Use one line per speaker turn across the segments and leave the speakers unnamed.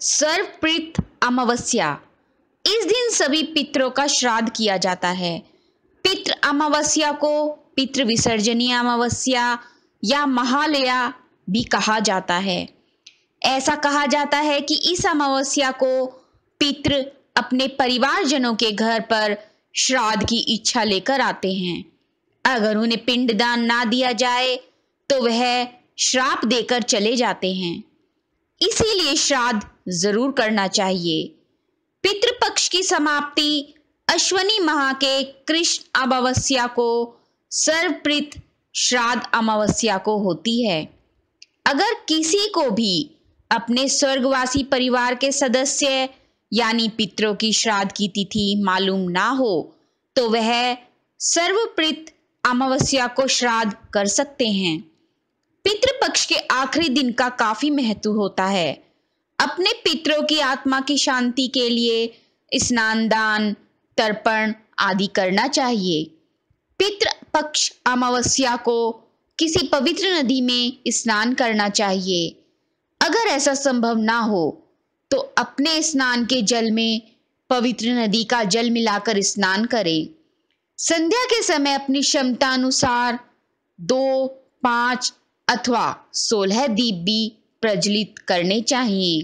सर्वप्रीत अमावस्या इस दिन सभी पितरों का श्राद्ध किया जाता है पितृ अमावस्या को पितृ विसर्जनीय अमावस्या या महालया भी कहा जाता है ऐसा कहा जाता है कि इस अमावस्या को पितृ अपने परिवारजनों के घर पर श्राद्ध की इच्छा लेकर आते हैं अगर उन्हें पिंडदान ना दिया जाए तो वह श्राप देकर चले जाते हैं इसीलिए श्राद्ध जरूर करना चाहिए पितृपक्ष की समाप्ति अश्वनी माह के कृष्ण अमावस्या को सर्वप्रीत श्राद्ध अमावस्या को होती है अगर किसी को भी अपने स्वर्गवासी परिवार के सदस्य यानी पितरों की श्राद्ध की तिथि मालूम ना हो तो वह सर्वप्रीत अमावस्या को श्राद्ध कर सकते हैं पितृपक्ष के आखिरी दिन का काफी महत्व होता है अपने पितरों की आत्मा की शांति के लिए स्नान दान तर्पण आदि करना चाहिए पितृ पक्ष अमावस्या को किसी पवित्र नदी में स्नान करना चाहिए अगर ऐसा संभव ना हो तो अपने स्नान के जल में पवित्र नदी का जल मिलाकर स्नान करें संध्या के समय अपनी क्षमता अनुसार दो पांच अथवा सोलह दीप भी प्रज्वलित करने चाहिए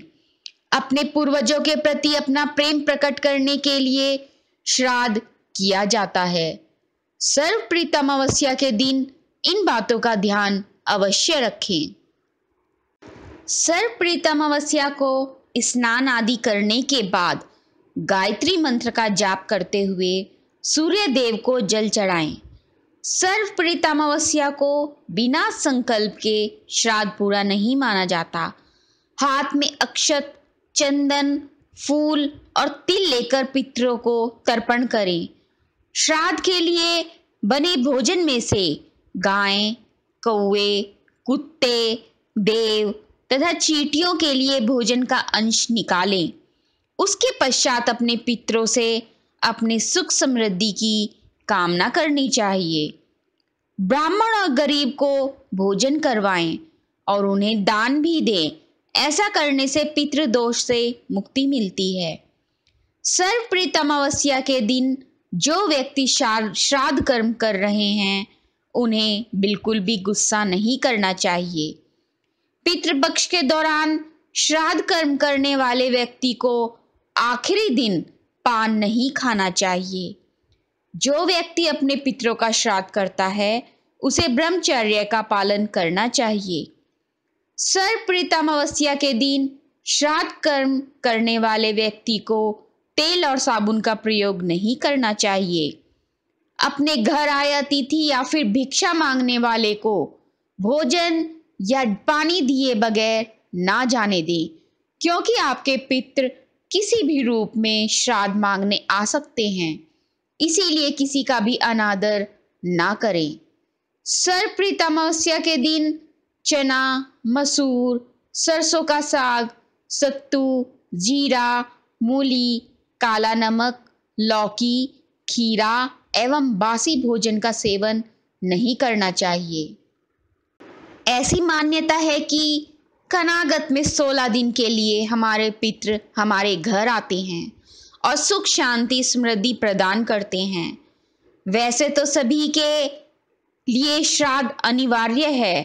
अपने पूर्वजों के प्रति अपना प्रेम प्रकट करने के लिए श्राद्ध किया जाता है सर्व प्रीतम अवस्या के दिन इन बातों का ध्यान अवश्य रखें सर्व प्रीतम अवस्या को स्नान आदि करने के बाद गायत्री मंत्र का जाप करते हुए सूर्य देव को जल चढ़ाएं सर्वप्रीत अमावस्या को बिना संकल्प के श्राद्ध पूरा नहीं माना जाता हाथ में अक्षत चंदन फूल और तिल लेकर पितरों को तर्पण करें श्राद्ध के लिए बने भोजन में से गाय कौए कुत्ते देव तथा चीटियों के लिए भोजन का अंश निकालें उसके पश्चात अपने पितरों से अपने सुख समृद्धि की कामना करनी चाहिए ब्राह्मण और गरीब को भोजन करवाएं और उन्हें दान भी दें ऐसा करने से पितृदोष से मुक्ति मिलती है सर्वप्रीत अमावस्या के दिन जो व्यक्ति श्राद्ध कर्म कर रहे हैं उन्हें बिल्कुल भी गुस्सा नहीं करना चाहिए पितृपक्ष के दौरान श्राद्ध कर्म करने वाले व्यक्ति को आखिरी दिन पान नहीं खाना चाहिए जो व्यक्ति अपने पितरों का श्राद्ध करता है उसे ब्रह्मचर्य का पालन करना चाहिए सर्वप्रीतम अमावस्या के दिन श्राद्ध कर्म करने वाले व्यक्ति को तेल और साबुन का प्रयोग नहीं करना चाहिए अपने घर आए अतिथि या फिर भिक्षा मांगने वाले को भोजन या पानी दिए बगैर ना जाने दें क्योंकि आपके पित्र किसी भी रूप में श्राद्ध मांगने आ सकते हैं इसीलिए किसी का भी अनादर ना करें सर्वप्रीत अमावस्या के दिन चना मसूर सरसों का साग सत्तू जीरा मूली काला नमक लौकी खीरा एवं बासी भोजन का सेवन नहीं करना चाहिए ऐसी मान्यता है कि कनागत में सोलह दिन के लिए हमारे पितृ हमारे घर आते हैं और सुख शांति समृद्धि प्रदान करते हैं वैसे तो सभी के लिए श्राद्ध अनिवार्य है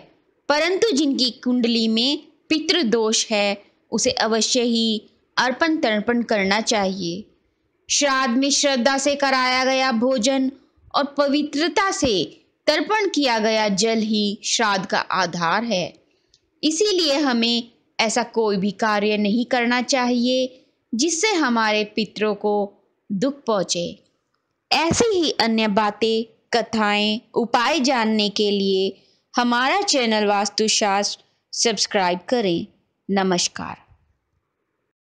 परंतु जिनकी कुंडली में पितृदोष है उसे अवश्य ही अर्पण तर्पण करना चाहिए श्राद्ध में श्रद्धा से कराया गया भोजन और पवित्रता से तर्पण किया गया जल ही श्राद्ध का आधार है इसीलिए हमें ऐसा कोई भी कार्य नहीं करना चाहिए जिससे हमारे पितरों को दुख पहुँचे ऐसी ही अन्य बातें कथाएं उपाय जानने के लिए हमारा चैनल वास्तुशास्त्र सब्सक्राइब करें नमस्कार